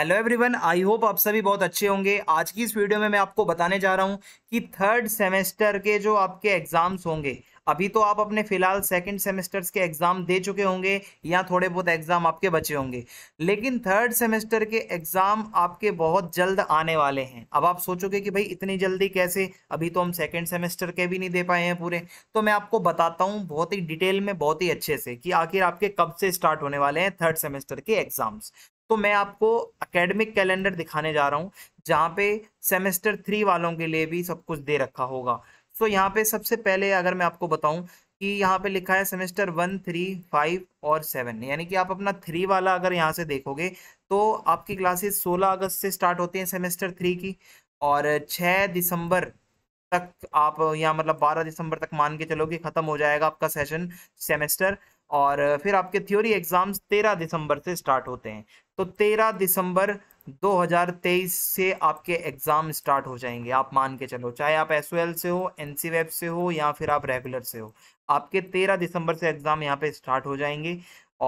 hello everyone I hope आप सभी बहुत अच्छे होंगे आज की इस वीडियो में मैं आपको बताने जा रहा हूं कि थर्ड सेमेस्टर के जो आपके एग्ज़ाम्स होंगे अभी तो आप अपने फिलहाल सेकंड सेमेस्टर्स के एग्ज़ाम दे चुके होंगे या थोड़े बहुत एग्ज़ाम आपके बचे होंगे लेकिन थर्ड सेमेस्टर के एग्ज़ाम आपके बहुत जल्द आने वाले हैं अब आप सोचोगे कि भाई इतनी जल्दी कैसे अभी तो हम सेकंड सेमेस्टर के भी नहीं दे पाए हैं पूरे तो मैं आपको बताता हूँ बहुत ही डिटेल में बहुत ही अच्छे से कि आखिर आपके कब से स्टार्ट होने वाले हैं थर्ड सेमेस्टर के एग्ज़ाम्स तो मैं आपको एकेडमिक कैलेंडर दिखाने जा रहा हूँ जहाँ पे सेमेस्टर थ्री वालों के लिए भी सब कुछ दे रखा होगा तो यहाँ पे सबसे पहले अगर मैं आपको बताऊँ कि यहाँ पे लिखा है सेमेस्टर वन थ्री फाइव और सेवन यानी कि आप अपना थ्री वाला अगर यहाँ से देखोगे तो आपकी क्लासेस सोलह अगस्त से स्टार्ट होती हैं सेमेस्टर थ्री की और छः दिसंबर तक आप या मतलब बारह दिसंबर तक मान के चलोगे ख़त्म हो जाएगा आपका सेशन सेमेस्टर और फिर आपके थ्योरी एग्ज़ाम्स तेरह दिसंबर से स्टार्ट होते हैं तो तेरह दिसंबर 2023 से आपके एग्ज़ाम स्टार्ट हो जाएंगे आप मान के चलो चाहे आप एस से हो एन वेब e से हो या फिर आप रेगुलर से हो आपके तेरह दिसंबर से एग्ज़ाम यहाँ पे स्टार्ट हो जाएंगे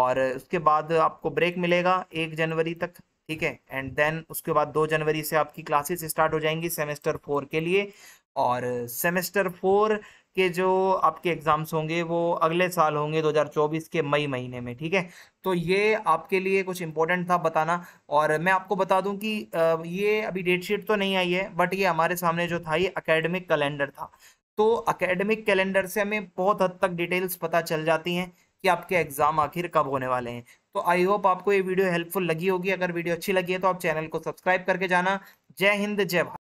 और उसके बाद आपको ब्रेक मिलेगा एक जनवरी तक ठीक है एंड देन उसके बाद दो जनवरी से आपकी क्लासेस स्टार्ट हो जाएंगी सेमेस्टर फोर के लिए और सेमेस्टर फोर के जो आपके एग्ज़ाम्स होंगे वो अगले साल होंगे 2024 के मई महीने में ठीक है तो ये आपके लिए कुछ इंपॉर्टेंट था बताना और मैं आपको बता दूं कि ये अभी डेट शीट तो नहीं आई है बट ये हमारे सामने जो था ये अकेडमिक कैलेंडर था तो अकेडमिक कैलेंडर से हमें बहुत हद तक डिटेल्स पता चल जाती हैं कि आपके एग्ज़ाम आखिर कब होने वाले हैं तो आई होप आपको ये वीडियो हेल्पफुल लगी होगी अगर वीडियो अच्छी लगी है तो आप चैनल को सब्सक्राइब करके जाना जय हिंद जय भारत